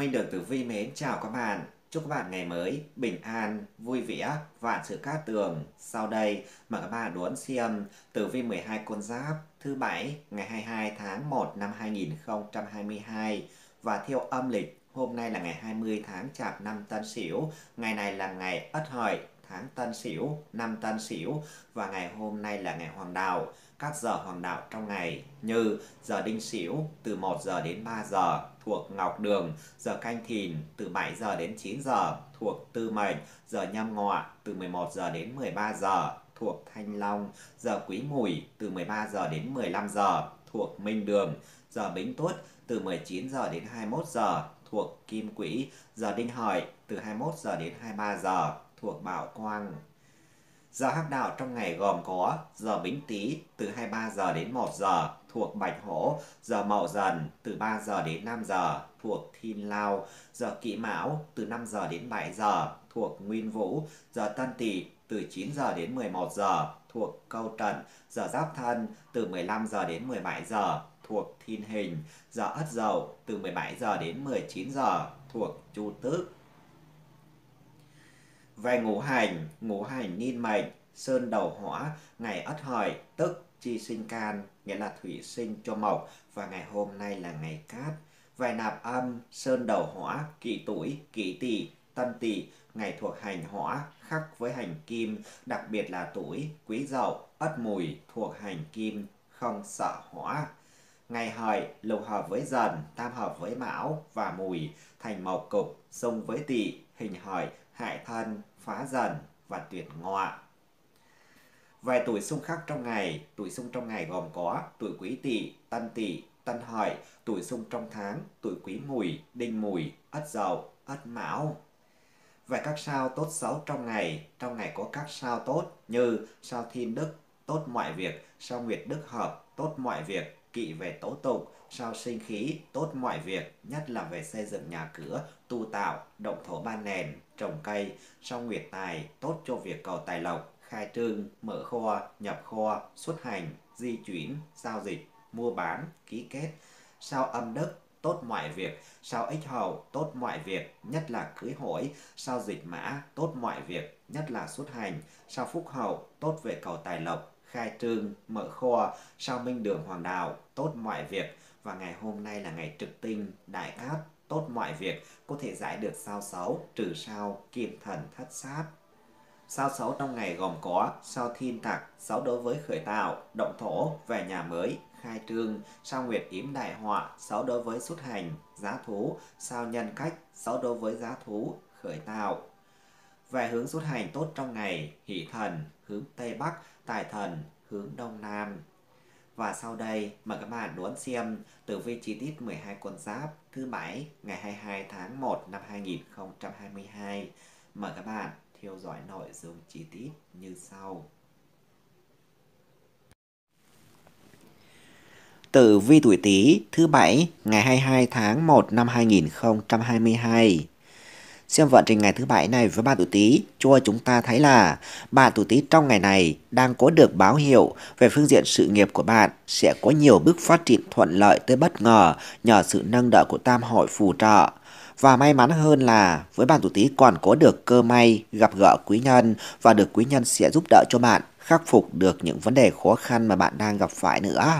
Minh Đường Tử Vi mến chào các bạn. Chúc các bạn ngày mới bình an, vui vẻ, vạn sự cát tường. Sau đây mời các bạn đón xem Tử Vi 12 con giáp thứ bảy ngày 22 tháng 1 năm 2022 và theo âm lịch hôm nay là ngày 20 tháng chạp năm Tân Sửu, ngày này là ngày Ất Hợi, tháng Tân Sửu, năm Tân Sửu và ngày hôm nay là ngày Hoàng Đạo các giờ hoàng đạo trong ngày như giờ đinh sửu từ 1 giờ đến 3 giờ thuộc ngọc đường, giờ canh thìn từ 7 giờ đến 9 giờ thuộc tư mệnh, giờ nhâm ngọ từ 11 giờ đến 13 giờ thuộc thanh long, giờ quý mùi từ 13 giờ đến 15 giờ thuộc minh đường, giờ bính tuất từ 19 giờ đến 21 giờ thuộc kim quỹ, giờ đinh hợi từ 21 giờ đến 23 giờ thuộc bảo quang Giờ hắc đạo trong ngày gồm có giờ bính tý từ 23 giờ đến 1 giờ thuộc Bạch Hổ, giờ Mậu Dần từ 3 giờ đến 5 giờ thuộc Thiên Lao, giờ kỵ Mão từ 5 giờ đến 7 giờ thuộc Nguyên Vũ, giờ Tân Tỵ từ 9 giờ đến 11 giờ thuộc Câu Trần, giờ Giáp Thân từ 15 giờ đến 17 giờ thuộc Thiên Hình, giờ Ất Dậu từ 17 giờ đến 19 giờ thuộc Chu Tước về ngũ hành ngũ hành niên mệnh sơn đầu hỏa ngày ất hợi tức chi sinh can nghĩa là thủy sinh cho mộc và ngày hôm nay là ngày cát về nạp âm sơn đầu hỏa kỵ tuổi kỵ tỵ tân tỵ ngày thuộc hành hỏa khắc với hành kim đặc biệt là tuổi quý dậu ất mùi thuộc hành kim không sợ hỏa ngày hợi lục hợp với dần tam hợp với mão và mùi thành mộc cục xung với tỵ hình hợi hại thân, phá dần và tuyệt ngọa. Về tuổi xung khắc trong ngày, tuổi xung trong ngày gồm có tuổi quý tỵ, tân tỵ, tân hợi, tuổi xung trong tháng, tuổi quý mùi, đinh mùi, ất dậu, ất mão. Về các sao tốt xấu trong ngày, trong ngày có các sao tốt như sao thiên đức, tốt mọi việc, sao nguyệt đức hợp, tốt mọi việc, kỵ về tố tụng, sao sinh khí, tốt mọi việc, nhất là về xây dựng nhà cửa, tu tạo, động thổ ban nền, trồng cây, sao nguyệt tài, tốt cho việc cầu tài lộc, khai trương, mở kho, nhập kho, xuất hành, di chuyển, giao dịch, mua bán, ký kết, sao âm đức, tốt mọi việc, sao ích hầu, tốt mọi việc, nhất là cưới hỏi, sao dịch mã, tốt mọi việc, nhất là xuất hành, sao phúc hậu, tốt về cầu tài lộc, khai trương, mở kho, sao minh đường hoàng đạo, tốt mọi việc, và ngày hôm nay là ngày trực tinh đại cát tốt mọi việc có thể giải được sao xấu trừ sao kim thần thất sát sao xấu trong ngày gồm có sao thiên tặc xấu đối với khởi tạo động thổ về nhà mới khai trương sao nguyệt yếm đại họa xấu đối với xuất hành giá thú sao nhân cách xấu đối với giá thú khởi tạo về hướng xuất hành tốt trong ngày hỷ thần hướng tây bắc tài thần hướng đông nam và sau đây mời các bạn đón xem tử vi chi tiết 12 con giáp thứ bảy ngày 22 tháng 1 năm 2022. Mời các bạn theo dõi nội dung chi tiết như sau. Tử vi tuổi Tý thứ bảy ngày 22 tháng 1 năm 2022 Xem vận trình ngày thứ bảy này với bạn tuổi Tý, cho chúng ta thấy là bạn tuổi Tý trong ngày này đang có được báo hiệu về phương diện sự nghiệp của bạn sẽ có nhiều bước phát triển thuận lợi tới bất ngờ nhờ sự nâng đỡ của tam hội phù trợ. Và may mắn hơn là với bạn tuổi Tý còn có được cơ may gặp gỡ quý nhân và được quý nhân sẽ giúp đỡ cho bạn khắc phục được những vấn đề khó khăn mà bạn đang gặp phải nữa.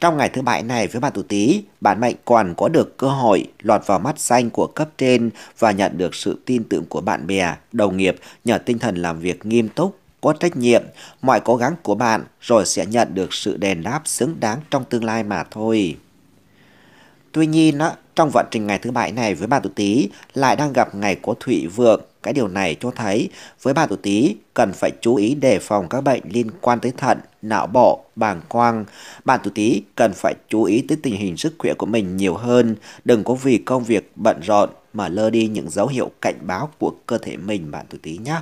Trong ngày thứ bảy này với bạn tuổi Tý, bạn mệnh còn có được cơ hội lọt vào mắt xanh của cấp trên và nhận được sự tin tưởng của bạn bè, đồng nghiệp nhờ tinh thần làm việc nghiêm túc, có trách nhiệm, mọi cố gắng của bạn rồi sẽ nhận được sự đền đáp xứng đáng trong tương lai mà thôi. Tuy nhiên, trong vận trình ngày thứ bảy này với bạn tuổi Tý lại đang gặp ngày có thủy vượng cái điều này cho thấy với bà tuổi Tý cần phải chú ý đề phòng các bệnh liên quan tới thận, não bộ, bàng quang. Bạn tuổi Tý cần phải chú ý tới tình hình sức khỏe của mình nhiều hơn, đừng có vì công việc bận rộn mà lơ đi những dấu hiệu cảnh báo của cơ thể mình bạn tuổi Tý nhé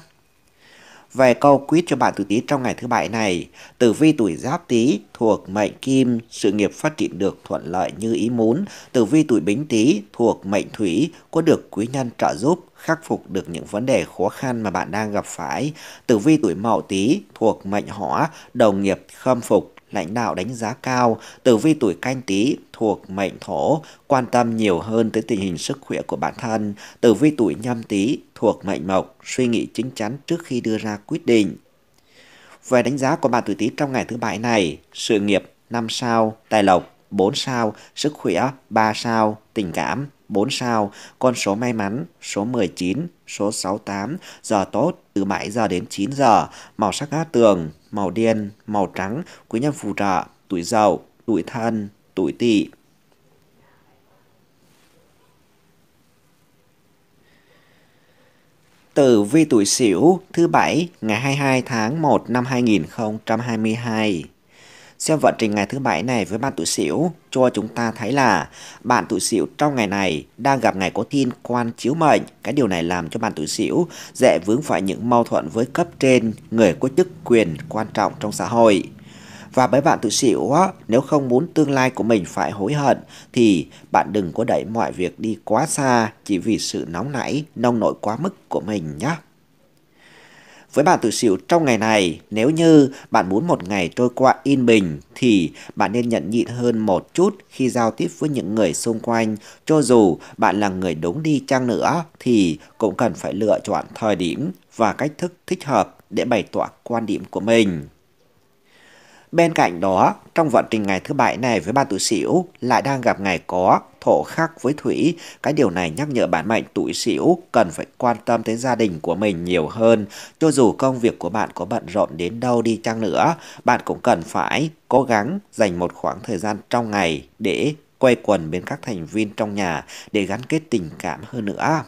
vài câu quýt cho bạn tử tí trong ngày thứ bảy này. Tử vi tuổi giáp Tý thuộc mệnh kim, sự nghiệp phát triển được thuận lợi như ý muốn. Tử vi tuổi bính Tý thuộc mệnh thủy, có được quý nhân trợ giúp khắc phục được những vấn đề khó khăn mà bạn đang gặp phải. Tử vi tuổi mậu Tý thuộc mệnh hỏa, đồng nghiệp khâm phục lãnh đạo đánh giá cao tử vi tuổi canh tý thuộc mệnh thổ quan tâm nhiều hơn tới tình hình sức khỏe của bản thân tử vi tuổi nhâm tý thuộc mệnh mộc suy nghĩ chính chắn trước khi đưa ra quyết định về đánh giá của bạn tuổi tý trong ngày thứ bảy này sự nghiệp 5 sao tài lộc 4 sao sức khỏe 3 sao tình cảm 4 sao con số may mắn số 19 số 68 giờ tốt từ 7 giờ đến 9 giờ, màu sắc cát tường, màu đen, màu trắng, quý nhân phù trợ, tuổi dậu, tuổi thân, tuổi tỵ. Tử vi tuổi Sửu thứ bảy ngày 22 tháng 1 năm 2022. Xem vận trình ngày thứ bảy này với bạn tuổi Sửu cho chúng ta thấy là bạn tuổi Sửu trong ngày này đang gặp ngày có thiên quan chiếu mệnh. Cái điều này làm cho bạn tuổi Sửu dễ vướng phải những mâu thuẫn với cấp trên, người có chức quyền quan trọng trong xã hội. Và với bạn tuổi Sửu nếu không muốn tương lai của mình phải hối hận thì bạn đừng có đẩy mọi việc đi quá xa chỉ vì sự nóng nảy, nông nổi quá mức của mình nhé. Với bạn tự xỉu trong ngày này, nếu như bạn muốn một ngày trôi qua yên bình thì bạn nên nhận nhịn hơn một chút khi giao tiếp với những người xung quanh. Cho dù bạn là người đúng đi chăng nữa thì cũng cần phải lựa chọn thời điểm và cách thức thích hợp để bày tỏ quan điểm của mình. Bên cạnh đó, trong vận trình ngày thứ bảy này với ban tuổi xỉu lại đang gặp ngày có, thổ khắc với thủy. Cái điều này nhắc nhở bản mệnh tuổi xỉu cần phải quan tâm tới gia đình của mình nhiều hơn. Cho dù công việc của bạn có bận rộn đến đâu đi chăng nữa, bạn cũng cần phải cố gắng dành một khoảng thời gian trong ngày để quay quần bên các thành viên trong nhà để gắn kết tình cảm hơn nữa.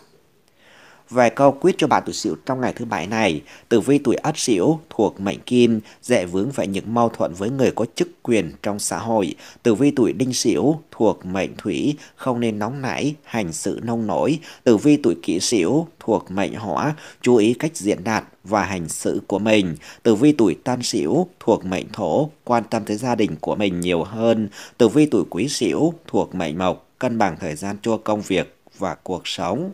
Vài câu quyết cho bạn tuổi Sửu trong ngày thứ bảy này, tử vi tuổi Ất Sửu thuộc mệnh Kim dễ vướng phải những mâu thuẫn với người có chức quyền trong xã hội. Tử vi tuổi Đinh Sửu thuộc mệnh Thủy không nên nóng nảy, hành sự nông nổi. Tử vi tuổi Kỷ Sửu thuộc mệnh Hỏa chú ý cách diễn đạt và hành sự của mình. Tử vi tuổi Tân Sửu thuộc mệnh Thổ quan tâm tới gia đình của mình nhiều hơn. Tử vi tuổi Quý Sửu thuộc mệnh Mộc cân bằng thời gian cho công việc và cuộc sống.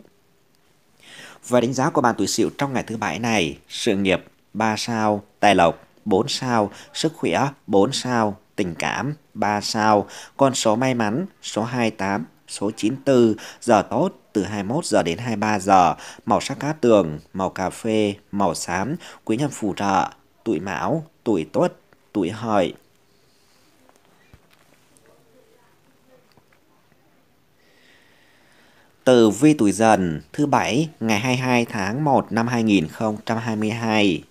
Và đánh giá của ban tuổi Sửu trong ngày thứ bảy này, sự nghiệp 3 sao, tài lộc 4 sao, sức khỏe 4 sao, tình cảm 3 sao, con số may mắn số 28, số 94, giờ tốt từ 21 giờ đến 23 giờ, màu sắc cá tường, màu cà phê, màu xám, quý nhân phù trợ, tuổi mão, tuổi tuất, tuổi hợi, từ vi tuổi dần thứ bảy ngày 22 tháng 1 năm 2022.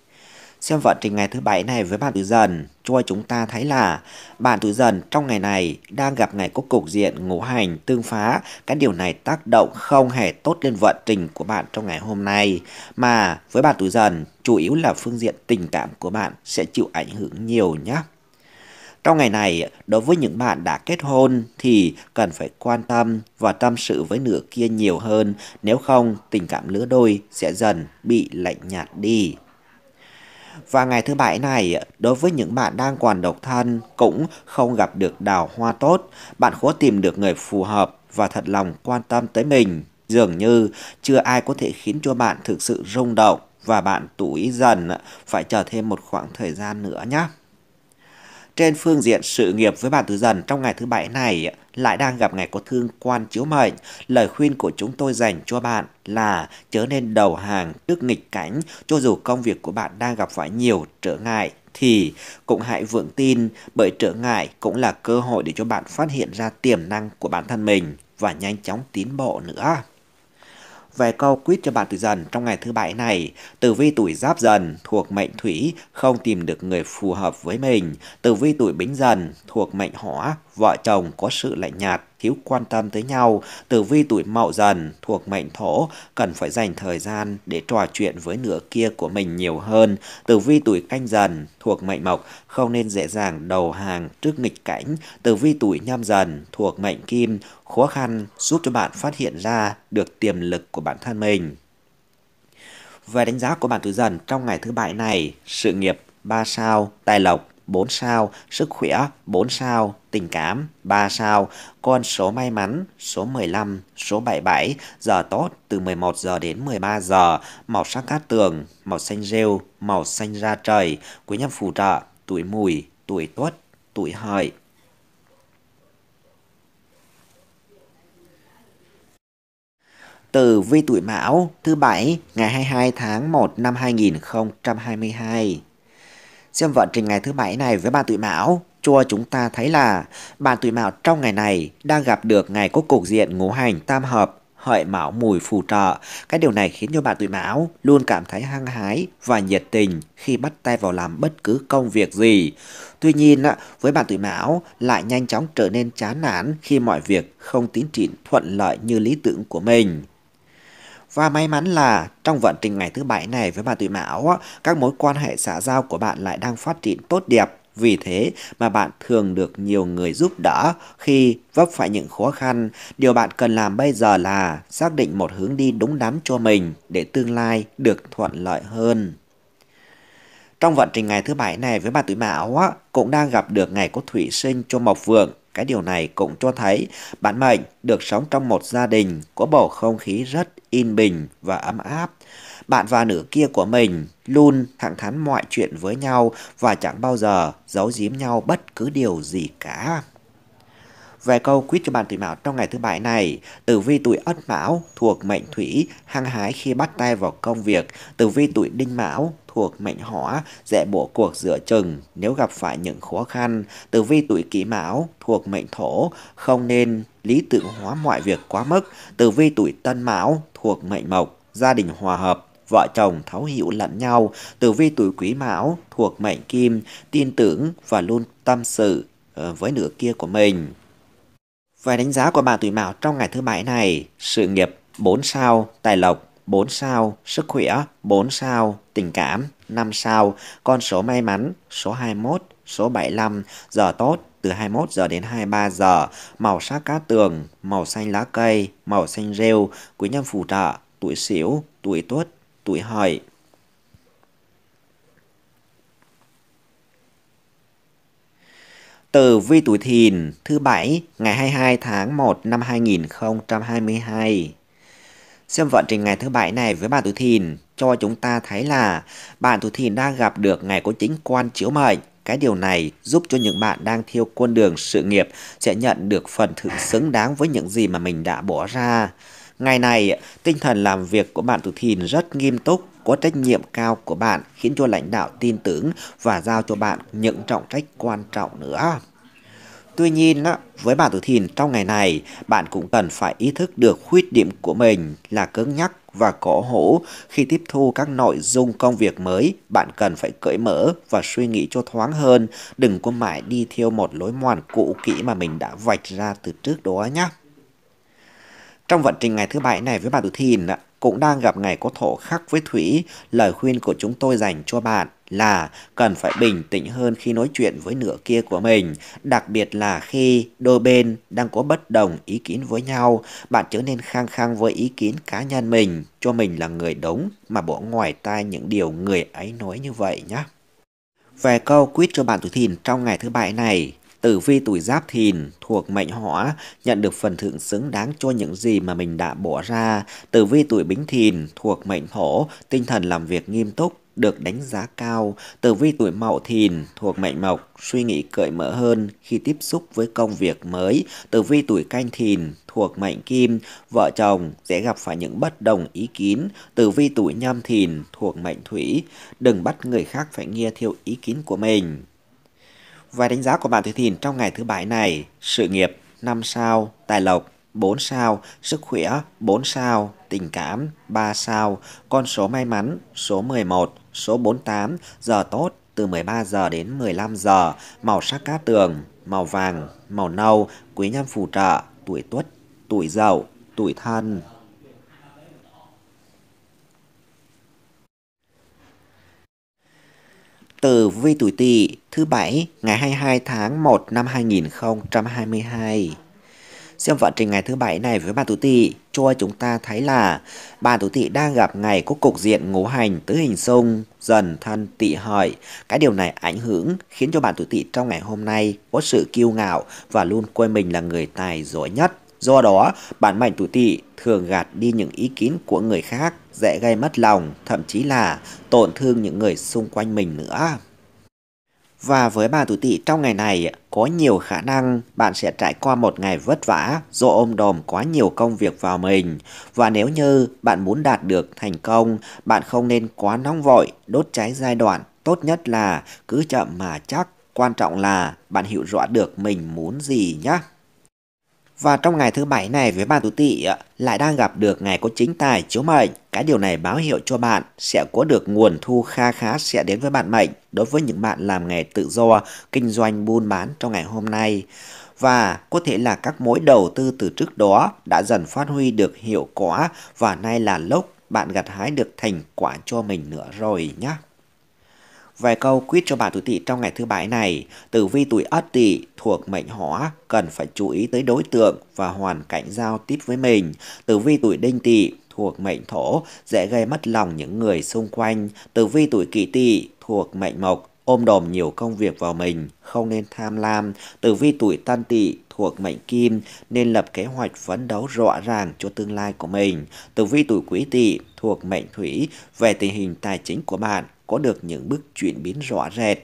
Xem vận trình ngày thứ bảy này với bạn tuổi dần, cho chúng ta thấy là bạn tuổi dần trong ngày này đang gặp ngày có cục diện ngũ hành tương phá. Cái điều này tác động không hề tốt lên vận trình của bạn trong ngày hôm nay. Mà với bạn tuổi dần, chủ yếu là phương diện tình cảm của bạn sẽ chịu ảnh hưởng nhiều nhé. Trong ngày này, đối với những bạn đã kết hôn thì cần phải quan tâm và tâm sự với nửa kia nhiều hơn, nếu không tình cảm lứa đôi sẽ dần bị lạnh nhạt đi. Và ngày thứ bảy này, đối với những bạn đang còn độc thân cũng không gặp được đào hoa tốt, bạn khó tìm được người phù hợp và thật lòng quan tâm tới mình. Dường như chưa ai có thể khiến cho bạn thực sự rung động và bạn tủi dần phải chờ thêm một khoảng thời gian nữa nhé. Trên phương diện sự nghiệp với bạn từ Dần trong ngày thứ bảy này lại đang gặp ngày có thương quan chiếu mệnh, lời khuyên của chúng tôi dành cho bạn là chớ nên đầu hàng trước nghịch cảnh, cho dù công việc của bạn đang gặp phải nhiều trở ngại thì cũng hãy vững tin bởi trở ngại cũng là cơ hội để cho bạn phát hiện ra tiềm năng của bản thân mình và nhanh chóng tiến bộ nữa vài câu quýt cho bạn tuổi dần trong ngày thứ bảy này. Tử vi tuổi giáp dần thuộc mệnh thủy không tìm được người phù hợp với mình. Tử vi tuổi bính dần thuộc mệnh hỏa, vợ chồng có sự lạnh nhạt thiếu quan tâm tới nhau, tử vi tuổi mậu dần thuộc mệnh thổ cần phải dành thời gian để trò chuyện với nửa kia của mình nhiều hơn. Tử vi tuổi canh dần thuộc mệnh mộc không nên dễ dàng đầu hàng trước nghịch cảnh. Tử vi tuổi nhâm dần thuộc mệnh kim khó khăn giúp cho bạn phát hiện ra được tiềm lực của bản thân mình. Về đánh giá của bạn tuổi dần trong ngày thứ bảy này, sự nghiệp 3 sao, tài lộc 4 sao, sức khỏe 4 sao, tình cảm 3 sao, con số may mắn số 15, số 77, giờ tốt từ 11 giờ đến 13 giờ, màu sắc cát tường, màu xanh rêu, màu xanh da trời, quý nhân phù trợ, tuổi mùi, tuổi tuất, tuổi hợi. từ vi tuổi Mão thứ bảy ngày 22 tháng 1 năm 2022. Xem vận trình ngày thứ bảy này với bà tuổi mão, chùa chúng ta thấy là bạn tuổi mão trong ngày này đang gặp được ngày có cục diện ngũ hành tam hợp hợi mão mùi phù trợ. Cái điều này khiến cho bạn tuổi mão luôn cảm thấy hăng hái và nhiệt tình khi bắt tay vào làm bất cứ công việc gì. Tuy nhiên, với bạn tuổi mão lại nhanh chóng trở nên chán nản khi mọi việc không tiến triển thuận lợi như lý tưởng của mình. Và may mắn là trong vận trình ngày thứ bảy này với bà tuổi Mão, các mối quan hệ xã giao của bạn lại đang phát triển tốt đẹp. Vì thế mà bạn thường được nhiều người giúp đỡ khi vấp phải những khó khăn. Điều bạn cần làm bây giờ là xác định một hướng đi đúng đắn cho mình để tương lai được thuận lợi hơn. Trong vận trình ngày thứ bảy này với bà tuổi Mão cũng đang gặp được ngày có thủy sinh cho Mộc Vượng cái điều này cũng cho thấy bạn mệnh được sống trong một gia đình có bầu không khí rất yên bình và ấm áp. Bạn và nửa kia của mình luôn thẳng thắn mọi chuyện với nhau và chẳng bao giờ giấu giếm nhau bất cứ điều gì cả. Vài câu quyết cho bàn tuổi mão trong ngày thứ bảy này. Tử vi tuổi ất mão thuộc mệnh thủy, hăng hái khi bắt tay vào công việc. Tử vi tuổi đinh mão thuộc mệnh hỏa, dễ bộ cuộc dựa chừng nếu gặp phải những khó khăn. Tử vi tuổi kỷ mão thuộc mệnh thổ, không nên lý tưởng hóa mọi việc quá mức. Tử vi tuổi tân mão thuộc mệnh mộc, gia đình hòa hợp, vợ chồng thấu hiểu lẫn nhau. Tử vi tuổi quý mão thuộc mệnh kim, tin tưởng và luôn tâm sự ờ, với nửa kia của mình. Về đánh giá của bà tuổi Mão trong ngày thứ bảy này, sự nghiệp 4 sao, tài lộc 4 sao, sức khỏe 4 sao, tình cảm 5 sao, con số may mắn số 21, số 75, giờ tốt từ 21 giờ đến 23 giờ, màu sắc cá tường, màu xanh lá cây, màu xanh rêu, quý nhân phù trợ, tuổi xỉu, tuổi tuất, tuổi hợi. từ vi tuổi thìn thứ bảy ngày 22 tháng 1 năm 2022. Xem vận trình ngày thứ bảy này với bạn tuổi thìn cho chúng ta thấy là bạn tuổi thìn đang gặp được ngày có chính quan chiếu mệnh. Cái điều này giúp cho những bạn đang thiêu quân đường sự nghiệp sẽ nhận được phần thưởng xứng đáng với những gì mà mình đã bỏ ra. Ngày này, tinh thần làm việc của bạn tuổi thìn rất nghiêm túc, có trách nhiệm cao của bạn khiến cho lãnh đạo tin tưởng và giao cho bạn những trọng trách quan trọng nữa. Tuy nhiên, với bạn tuổi thìn trong ngày này, bạn cũng cần phải ý thức được khuyết điểm của mình là cứng nhắc và cổ hổ khi tiếp thu các nội dung công việc mới. Bạn cần phải cởi mở và suy nghĩ cho thoáng hơn, đừng có mãi đi theo một lối mòn cũ kỹ mà mình đã vạch ra từ trước đó nhé. Trong vận trình ngày thứ bảy này với bạn tuổi thìn, cũng đang gặp ngày có thổ khắc với Thủy, lời khuyên của chúng tôi dành cho bạn là cần phải bình tĩnh hơn khi nói chuyện với nửa kia của mình, đặc biệt là khi đôi bên đang có bất đồng ý kiến với nhau, bạn trở nên khăng khăng với ý kiến cá nhân mình, cho mình là người đúng mà bỏ ngoài tai những điều người ấy nói như vậy nhé. Về câu quýt cho bạn tuổi thìn trong ngày thứ bảy này, Tử vi tuổi Giáp Thìn thuộc mệnh Hỏa nhận được phần thưởng xứng đáng cho những gì mà mình đã bỏ ra. Tử vi tuổi Bính Thìn thuộc mệnh Thổ, tinh thần làm việc nghiêm túc, được đánh giá cao. Tử vi tuổi Mậu Thìn thuộc mệnh Mộc, suy nghĩ cởi mở hơn khi tiếp xúc với công việc mới. Tử vi tuổi Canh Thìn thuộc mệnh Kim, vợ chồng sẽ gặp phải những bất đồng ý kiến. Tử vi tuổi Nhâm Thìn thuộc mệnh Thủy, đừng bắt người khác phải nghe theo ý kiến của mình. Và đánh giá của bạn Thúy Thìn trong ngày thứ bảy này, sự nghiệp 5 sao, tài lộc 4 sao, sức khỏe 4 sao, tình cảm 3 sao, con số may mắn số 11, số 48, giờ tốt từ 13 giờ đến 15 giờ, màu sắc cát tường, màu vàng, màu nâu, quý nhân phù trợ, tuổi tuất, tuổi dậu, tuổi thân. từ vi tuổi Tỵ thứ bảy ngày 22 tháng 1 năm 2022. Xem vận trình ngày thứ bảy này với bà tuổi Tỵ, cho chúng ta thấy là bà tuổi Tỵ đang gặp ngày có cục diện ngũ hành tứ hình xung dần thân Tỵ Hợi. Cái điều này ảnh hưởng khiến cho bạn tuổi Tỵ trong ngày hôm nay có sự kiêu ngạo và luôn coi mình là người tài giỏi nhất Do đó, bản mệnh tuổi tỵ thường gạt đi những ý kiến của người khác, dễ gây mất lòng, thậm chí là tổn thương những người xung quanh mình nữa. Và với bà tuổi tỵ trong ngày này, có nhiều khả năng bạn sẽ trải qua một ngày vất vả do ôm đồm quá nhiều công việc vào mình. Và nếu như bạn muốn đạt được thành công, bạn không nên quá nóng vội, đốt cháy giai đoạn. Tốt nhất là cứ chậm mà chắc, quan trọng là bạn hiểu rõ được mình muốn gì nhé. Và trong ngày thứ bảy này với bạn tuổi tỵ lại đang gặp được ngày có chính tài chiếu mệnh. Cái điều này báo hiệu cho bạn sẽ có được nguồn thu kha khá sẽ đến với bạn mệnh đối với những bạn làm nghề tự do, kinh doanh buôn bán trong ngày hôm nay. Và có thể là các mối đầu tư từ trước đó đã dần phát huy được hiệu quả và nay là lúc bạn gặt hái được thành quả cho mình nữa rồi nhé. Vài câu quyết cho bạn tuổi tỵ trong ngày thứ bảy này, tử vi tuổi ất tỵ thuộc mệnh hỏa cần phải chú ý tới đối tượng và hoàn cảnh giao tiếp với mình. Tử vi tuổi đinh tỵ thuộc mệnh thổ dễ gây mất lòng những người xung quanh. Tử vi tuổi kỷ tỵ thuộc mệnh mộc ôm đồm nhiều công việc vào mình, không nên tham lam. Tử vi tuổi tân tỵ thuộc mệnh kim nên lập kế hoạch phấn đấu rõ ràng cho tương lai của mình. Tử vi tuổi quý tỵ thuộc mệnh thủy về tình hình tài chính của bạn có được những bước chuyển biến rõ rệt.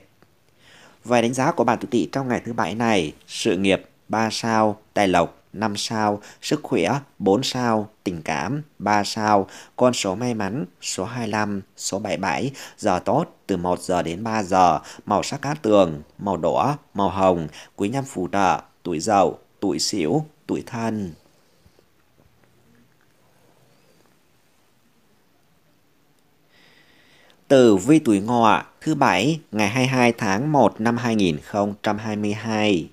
Vài đánh giá của bạn tự tỵ trong ngày thứ bảy này, sự nghiệp 3 sao, tài lộc 5 sao, sức khỏe 4 sao, tình cảm 3 sao, con số may mắn số 25, số 77, giờ tốt từ 1 giờ đến 3 giờ, màu sắc cát tường, màu đỏ, màu hồng, quý nhân phù trợ, tuổi dậu, tuổi xỉu, tuổi thân. từ vi tuổi ngọ thứ Bảy ngày 22 tháng 1 năm 2022.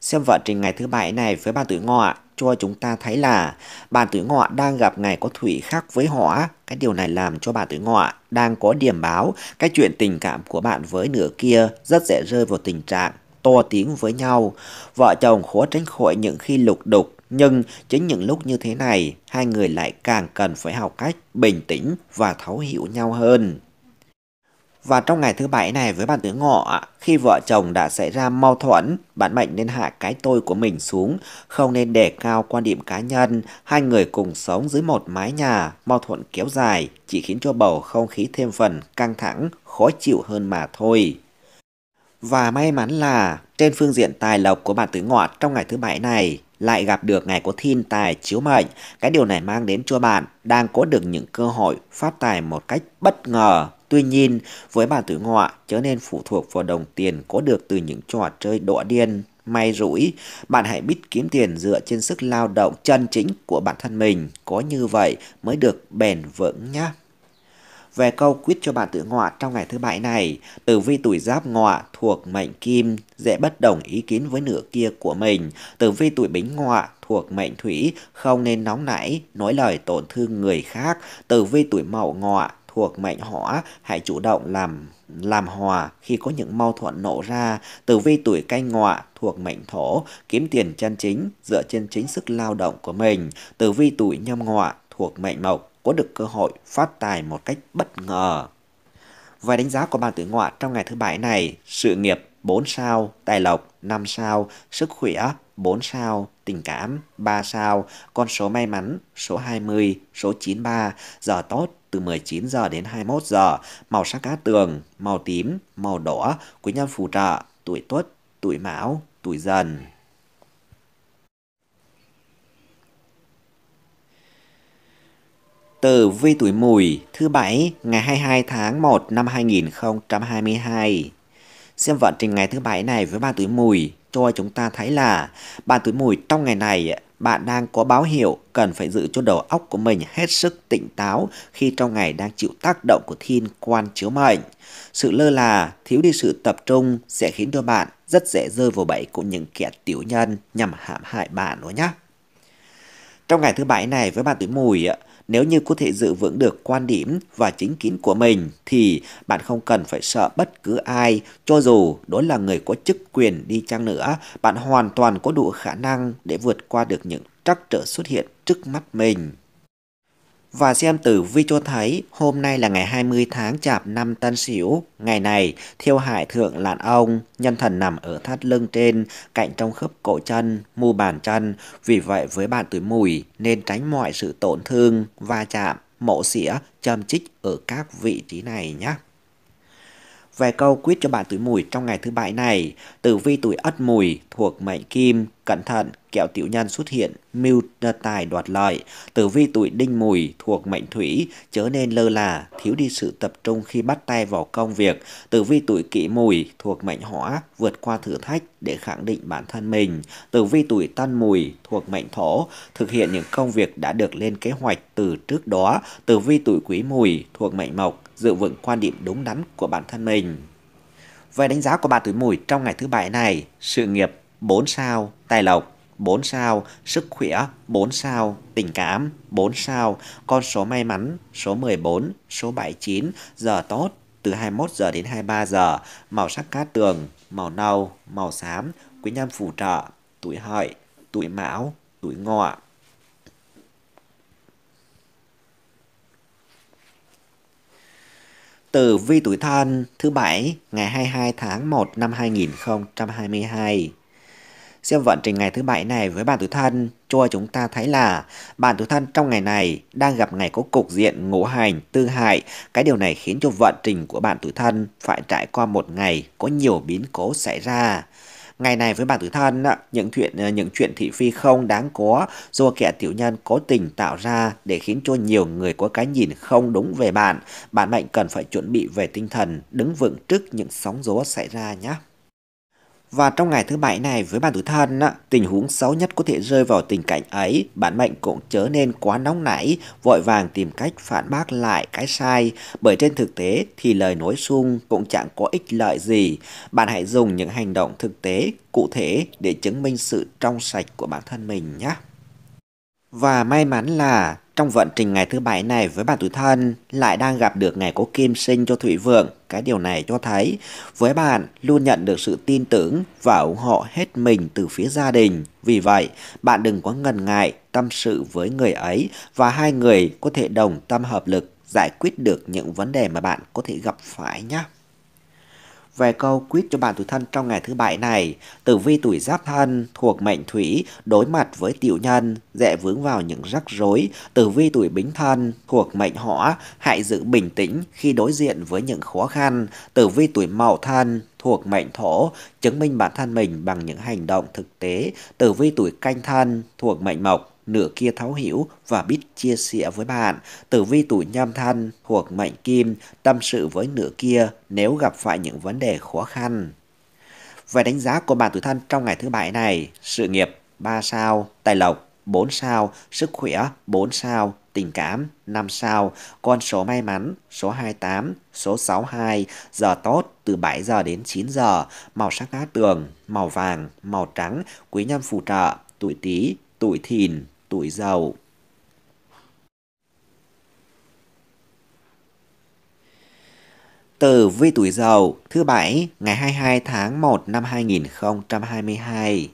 Xem vận trình ngày thứ Bảy này với bạn tuổi ngọ cho chúng ta thấy là bạn tuổi ngọ đang gặp ngày có thủy khắc với hỏa. Cái điều này làm cho bạn tuổi ngọ đang có điểm báo cái chuyện tình cảm của bạn với nửa kia rất dễ rơi vào tình trạng to tiếng với nhau. Vợ chồng khó tránh khỏi những khi lục đục nhưng chính những lúc như thế này, hai người lại càng cần phải học cách bình tĩnh và thấu hiểu nhau hơn. Và trong ngày thứ bảy này với bạn tướng ngọ, khi vợ chồng đã xảy ra mâu thuẫn, bạn mệnh nên hạ cái tôi của mình xuống, không nên đề cao quan điểm cá nhân, hai người cùng sống dưới một mái nhà, mâu thuẫn kéo dài chỉ khiến cho bầu không khí thêm phần căng thẳng, khó chịu hơn mà thôi. Và may mắn là trên phương diện tài lộc của bạn tứ ngọ trong ngày thứ bảy này lại gặp được ngày có thiên tài chiếu mệnh. Cái điều này mang đến cho bạn đang có được những cơ hội phát tài một cách bất ngờ Tuy nhiên, với bản tử ngọa, trở nên phụ thuộc vào đồng tiền có được từ những trò chơi đọa điên, may rủi, bạn hãy biết kiếm tiền dựa trên sức lao động chân chính của bản thân mình, có như vậy mới được bền vững nhé. Về câu quyết cho bạn tự ngọa trong ngày thứ bảy này, tử vi tuổi giáp ngọa thuộc mệnh kim, dễ bất đồng ý kiến với nửa kia của mình. Tử vi tuổi bính ngọa thuộc mệnh thủy, không nên nóng nảy, nói lời tổn thương người khác. Tử vi tuổi mậu ngọa thuộc mệnh hỏa, hãy chủ động làm làm hòa khi có những mâu thuẫn nổ ra. Tử vi tuổi canh ngọ thuộc mệnh thổ, kiếm tiền chân chính dựa trên chính sức lao động của mình. Tử vi tuổi nhâm ngọ thuộc mệnh mộc, có được cơ hội phát tài một cách bất ngờ. Vài đánh giá của bạn tử ngọ trong ngày thứ bảy này, sự nghiệp 4 sao, tài lộc 5 sao, sức khỏe 4 sao, tình cảm 3 sao, con số may mắn số 20, số 93, giờ tốt từ 19 giờ đến 21 giờ, màu sắc cá tường, màu tím, màu đỏ, quý nhân phù trợ, tuổi tuất, tuổi mão, tuổi dần. từ vi tuổi mùi thứ bảy ngày 22 tháng 1 năm 2022 Xem vận trình ngày thứ bảy này với ba tuổi mùi cho chúng ta thấy là bạn tuổi mùi trong ngày này bạn đang có báo hiệu cần phải giữ cho đầu óc của mình hết sức tỉnh táo khi trong ngày đang chịu tác động của thiên quan chiếu mệnh. Sự lơ là, thiếu đi sự tập trung sẽ khiến cho bạn rất dễ rơi vào bẫy của những kẻ tiểu nhân nhằm hãm hại bạn đó nhé. Trong ngày thứ bảy này với bạn tuổi mùi nếu như có thể giữ vững được quan điểm và chính kiến của mình thì bạn không cần phải sợ bất cứ ai, cho dù đó là người có chức quyền đi chăng nữa, bạn hoàn toàn có đủ khả năng để vượt qua được những trắc trở xuất hiện trước mắt mình. Và xem tử vi cho thấy hôm nay là ngày 20 tháng chạp năm Tân Sửu. Ngày này, thiêu hải thượng lạn ông, nhân thần nằm ở thắt lưng trên, cạnh trong khớp cổ chân, mu bàn chân. Vì vậy với bạn tuổi mùi nên tránh mọi sự tổn thương, va chạm, mổ xỉa, châm chích ở các vị trí này nhé. Về câu quyết cho bạn tuổi mùi trong ngày thứ bảy này, tử vi tuổi ất mùi thuộc mệnh kim Cẩn thận, kẹo tiểu nhân xuất hiện, mưu tài đoạt lợi, tử vi tuổi đinh mùi thuộc mệnh thủy, chớ nên lơ là, thiếu đi sự tập trung khi bắt tay vào công việc. Tử vi tuổi kỷ mùi thuộc mệnh hỏa, vượt qua thử thách để khẳng định bản thân mình. Tử vi tuổi tân mùi thuộc mệnh thổ, thực hiện những công việc đã được lên kế hoạch từ trước đó. Tử vi tuổi quý mùi thuộc mệnh mộc, dự vững quan điểm đúng đắn của bản thân mình. Về đánh giá của bạn tuổi mùi trong ngày thứ bảy này, sự nghiệp 4 sao tài lộc 4 sao sức khỏe 4 sao tình cảm 4 sao con số may mắn số 14 số 79 giờ tốt từ 21 giờ đến 23 giờ màu sắc cát tường màu nâu màu xám quý nhân phù trợ tuổi hợi tuổi mão tuổi ngọ từ vi tuổi thân thứ bảy ngày 22 tháng 1 năm 2022 Xem vận trình ngày thứ bảy này với bạn tuổi thân, cho chúng ta thấy là bạn tuổi thân trong ngày này đang gặp ngày có cục diện ngũ hành, tư hại. Cái điều này khiến cho vận trình của bạn tuổi thân phải trải qua một ngày có nhiều biến cố xảy ra ngày này với bạn tuổi thân những chuyện ờ, những chuyện thị phi không đáng có do kẻ tiểu nhân cố tình tạo ra để khiến cho nhiều người có cái nhìn không đúng về bạn bạn mệnh cần phải chuẩn bị về tinh thần đứng vững trước những sóng gió xảy ra nhé và trong ngày thứ bảy này với bạn tuổi thân, tình huống xấu nhất có thể rơi vào tình cảnh ấy, bản mệnh cũng trở nên quá nóng nảy, vội vàng tìm cách phản bác lại cái sai, bởi trên thực tế thì lời nói sung cũng chẳng có ích lợi gì. Bạn hãy dùng những hành động thực tế, cụ thể để chứng minh sự trong sạch của bản thân mình nhé. Và may mắn là trong vận trình ngày thứ bảy này với bạn tuổi thân lại đang gặp được ngày có kim sinh cho Thủy Vượng. Cái điều này cho thấy với bạn luôn nhận được sự tin tưởng và ủng hộ hết mình từ phía gia đình. Vì vậy, bạn đừng có ngần ngại tâm sự với người ấy và hai người có thể đồng tâm hợp lực giải quyết được những vấn đề mà bạn có thể gặp phải nhé về câu quyết cho bạn tuổi thân trong ngày thứ bảy này, tử vi tuổi giáp thân thuộc mệnh thủy đối mặt với tiểu nhân, dễ vướng vào những rắc rối. Tử vi tuổi bính thân thuộc mệnh hỏa, hãy giữ bình tĩnh khi đối diện với những khó khăn. Tử vi tuổi mậu thân thuộc mệnh thổ, chứng minh bản thân mình bằng những hành động thực tế. Tử vi tuổi canh thân thuộc mệnh mộc, nửa kia thấu hiểu và biết chia sẻ với bạn. Tử vi tuổi nhâm thân thuộc mệnh kim, tâm sự với nửa kia nếu gặp phải những vấn đề khó khăn. Về đánh giá của bạn tuổi thân trong ngày thứ bảy này, sự nghiệp 3 sao, tài lộc 4 sao, sức khỏe 4 sao, tình cảm 5 sao, con số may mắn số 28, số 62, giờ tốt từ 7 giờ đến 9 giờ, màu sắc cát tường, màu vàng, màu trắng, quý nhân phù trợ, tuổi tí, tuổi thìn, tuổi giàu. Tử vi tuổi giàu thứ bảy ngày 22 tháng 1 năm 2022.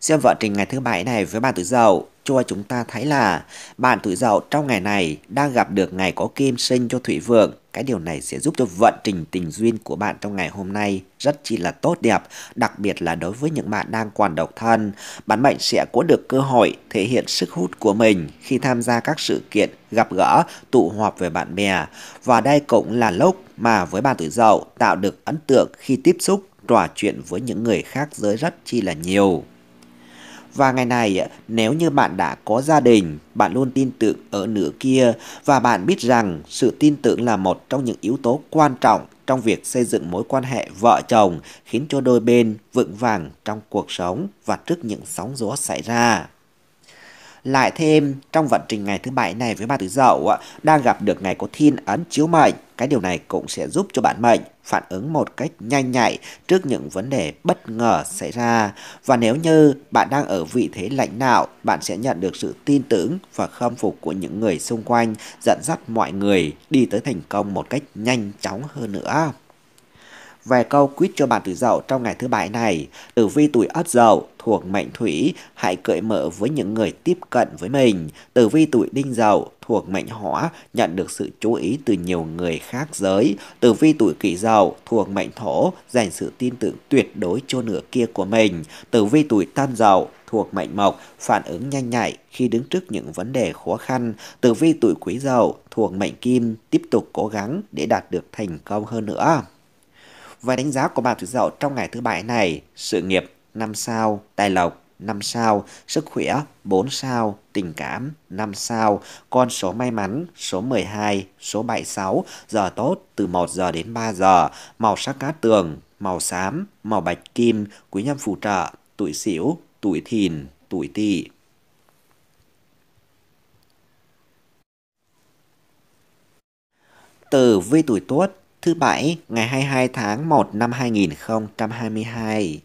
Xem vận trình ngày thứ bảy này với bạn tuổi giàu cho chúng ta thấy là bạn tuổi giàu trong ngày này đang gặp được ngày có kim sinh cho thủy vượng cái điều này sẽ giúp cho vận trình tình duyên của bạn trong ngày hôm nay rất chi là tốt đẹp, đặc biệt là đối với những bạn đang còn độc thân. Bạn mệnh sẽ có được cơ hội thể hiện sức hút của mình khi tham gia các sự kiện, gặp gỡ, tụ họp với bạn bè. Và đây cũng là lúc mà với bạn tuổi dậu tạo được ấn tượng khi tiếp xúc, trò chuyện với những người khác giới rất chi là nhiều. Và ngày này, nếu như bạn đã có gia đình, bạn luôn tin tưởng ở nửa kia và bạn biết rằng sự tin tưởng là một trong những yếu tố quan trọng trong việc xây dựng mối quan hệ vợ chồng khiến cho đôi bên vững vàng trong cuộc sống và trước những sóng gió xảy ra. Lại thêm, trong vận trình ngày thứ bảy này với ba tứ dậu đang gặp được ngày có thiên ấn chiếu mệnh, cái điều này cũng sẽ giúp cho bạn mệnh phản ứng một cách nhanh nhạy trước những vấn đề bất ngờ xảy ra. Và nếu như bạn đang ở vị thế lãnh đạo, bạn sẽ nhận được sự tin tưởng và khâm phục của những người xung quanh, dẫn dắt mọi người đi tới thành công một cách nhanh chóng hơn nữa. Về câu quýt cho bạn tuổi dậu trong ngày thứ bảy này, tử vi tuổi ất dậu thuộc mệnh thủy, hãy cởi mở với những người tiếp cận với mình. Tử vi tuổi đinh dậu thuộc mệnh hỏa, nhận được sự chú ý từ nhiều người khác giới. Tử vi tuổi kỷ dậu thuộc mệnh thổ, dành sự tin tưởng tuyệt đối cho nửa kia của mình. Tử vi tuổi tân dậu thuộc mệnh mộc, phản ứng nhanh nhạy khi đứng trước những vấn đề khó khăn. Tử vi tuổi quý dậu thuộc mệnh kim, tiếp tục cố gắng để đạt được thành công hơn nữa và đánh giá của bà Thủy Dậu trong ngày thứ bảy này, sự nghiệp 5 sao, tài lộc 5 sao, sức khỏe 4 sao, tình cảm 5 sao, con số may mắn số 12, số 76, giờ tốt từ 1 giờ đến 3 giờ, màu sắc cá tường, màu xám, màu bạch kim, quý nhân phù trợ, tuổi xỉu, tuổi thìn, tuổi tỵ. từ vi tuổi tuất thứ Bảy ngày 22 tháng 1 năm 2022.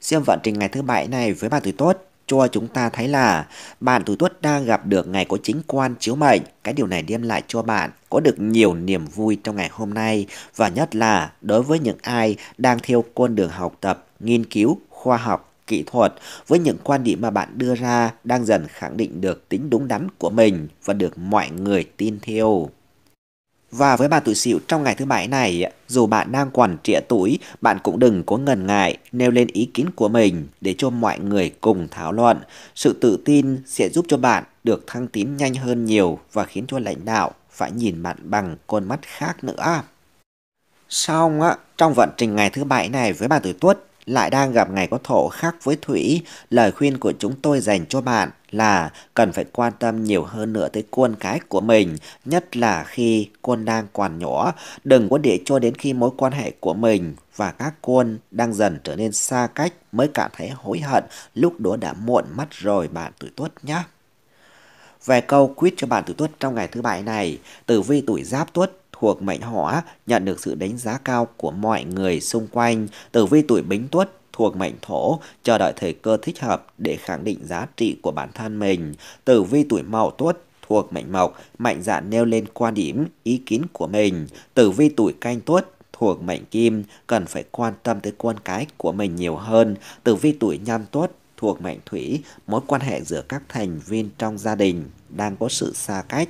Xem vận trình ngày thứ Bảy này với bạn tuổi tuất cho chúng ta thấy là bạn tuổi tuất đang gặp được ngày có chính quan chiếu mệnh. Cái điều này đem lại cho bạn có được nhiều niềm vui trong ngày hôm nay và nhất là đối với những ai đang theo con đường học tập, nghiên cứu, khoa học, kỹ thuật với những quan điểm mà bạn đưa ra đang dần khẳng định được tính đúng đắn của mình và được mọi người tin theo. Và với bà tuổi Sửu trong ngày thứ bảy này, dù bạn đang quản trịa tuổi, bạn cũng đừng có ngần ngại nêu lên ý kiến của mình để cho mọi người cùng thảo luận. Sự tự tin sẽ giúp cho bạn được thăng tiến nhanh hơn nhiều và khiến cho lãnh đạo phải nhìn bạn bằng con mắt khác nữa. Xong á, trong vận trình ngày thứ bảy này với bà tuổi Tuất, lại đang gặp ngày có thổ khắc với thủy, lời khuyên của chúng tôi dành cho bạn là cần phải quan tâm nhiều hơn nữa tới con cái của mình, nhất là khi con đang còn nhỏ, đừng có để cho đến khi mối quan hệ của mình và các con đang dần trở nên xa cách mới cảm thấy hối hận, lúc đó đã muộn mất rồi bạn tuổi tuất nhé. Về câu quyết cho bạn tuổi tuất trong ngày thứ bảy này, tử vi tuổi giáp tuất thuộc mệnh hỏa nhận được sự đánh giá cao của mọi người xung quanh. Tử vi tuổi bính tuất thuộc mệnh thổ chờ đợi thời cơ thích hợp để khẳng định giá trị của bản thân mình. Tử vi tuổi mậu tuất thuộc mệnh mộc mạnh dạn nêu lên quan điểm ý kiến của mình. Tử vi tuổi canh tuất thuộc mệnh kim cần phải quan tâm tới con cái của mình nhiều hơn. Tử vi tuổi nhâm tuất thuộc mệnh thủy mối quan hệ giữa các thành viên trong gia đình đang có sự xa cách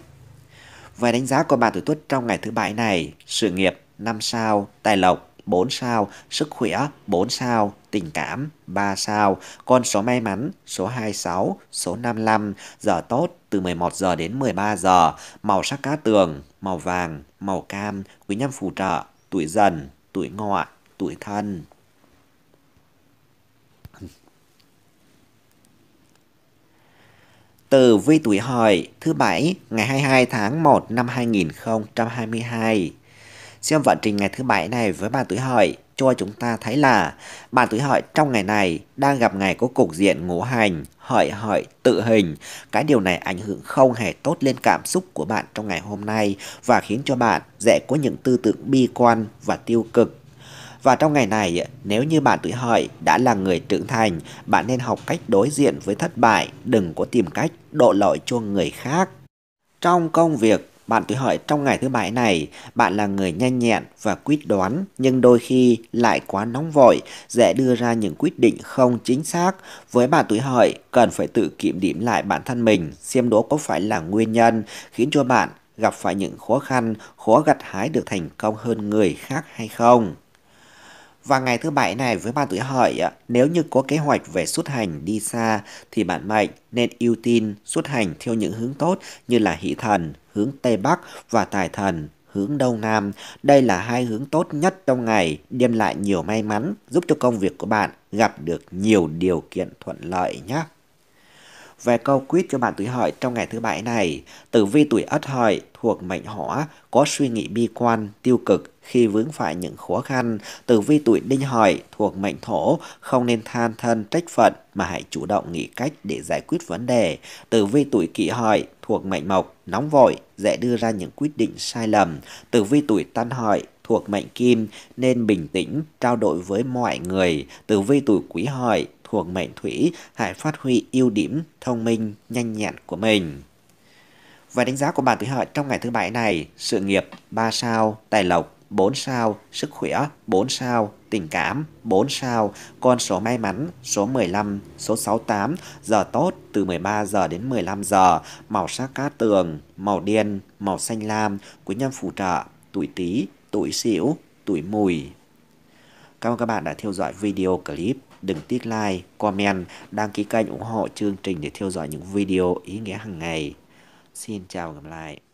Vài đánh giá của bạn tuổi tuất trong ngày thứ bảy này, sự nghiệp 5 sao, tài lộc 4 sao, sức khỏe 4 sao, tình cảm 3 sao, con số may mắn số 26, số 55, giờ tốt từ 11 giờ đến 13 giờ, màu sắc cá tường, màu vàng, màu cam, quý nhân phù trợ, tuổi dần, tuổi ngọ, tuổi thân. Từ vi tuổi hợi thứ bảy ngày 22 tháng 1 năm 2022. Xem vận trình ngày thứ bảy này với bạn tuổi hợi cho chúng ta thấy là bạn tuổi hợi trong ngày này đang gặp ngày có cục diện ngũ hành, hợi hợi tự hình. Cái điều này ảnh hưởng không hề tốt lên cảm xúc của bạn trong ngày hôm nay và khiến cho bạn dễ có những tư tưởng bi quan và tiêu cực và trong ngày này, nếu như bạn tuổi Hợi đã là người trưởng thành, bạn nên học cách đối diện với thất bại, đừng có tìm cách độ lỗi cho người khác. Trong công việc, bạn tuổi Hợi trong ngày thứ bảy này, bạn là người nhanh nhẹn và quyết đoán, nhưng đôi khi lại quá nóng vội, dễ đưa ra những quyết định không chính xác. Với bạn tuổi Hợi cần phải tự kiểm điểm lại bản thân mình, xem đó có phải là nguyên nhân khiến cho bạn gặp phải những khó khăn, khó gặt hái được thành công hơn người khác hay không. Và ngày thứ bảy này với bạn tuổi hợi, nếu như có kế hoạch về xuất hành đi xa thì bạn mệnh nên ưu tiên xuất hành theo những hướng tốt như là hỷ thần, hướng Tây Bắc và tài thần, hướng Đông Nam. Đây là hai hướng tốt nhất trong ngày, đem lại nhiều may mắn, giúp cho công việc của bạn gặp được nhiều điều kiện thuận lợi nhé. Về câu quyết cho bạn tuổi hợi trong ngày thứ bảy này, tử vi tuổi ất hợi thuộc mệnh hỏa có suy nghĩ bi quan, tiêu cực, khi vướng phải những khó khăn. Tử vi tuổi đinh hợi thuộc mệnh thổ, không nên than thân trách phận mà hãy chủ động nghĩ cách để giải quyết vấn đề. Tử vi tuổi kỷ hợi thuộc mệnh mộc, nóng vội, dễ đưa ra những quyết định sai lầm. Tử vi tuổi tân hợi thuộc mệnh kim nên bình tĩnh trao đổi với mọi người. Tử vi tuổi quý hợi thuộc mệnh thủy hãy phát huy ưu điểm thông minh nhanh nhẹn của mình. Và đánh giá của bạn tuổi hợi trong ngày thứ bảy này, sự nghiệp 3 sao, tài lộc 4 sao, sức khỏe 4 sao, tình cảm 4 sao, con số may mắn số 15, số 68, giờ tốt từ 13 giờ đến 15 giờ, màu sắc cát tường, màu đen, màu xanh lam, quý nhân phù trợ, tuổi Tý, tuổi Sửu, tuổi Mùi. Cảm ơn các bạn đã theo dõi video clip. Đừng tiếc like, comment, đăng ký kênh ủng hộ chương trình để theo dõi những video ý nghĩa hàng ngày. Xin chào và gặp lại.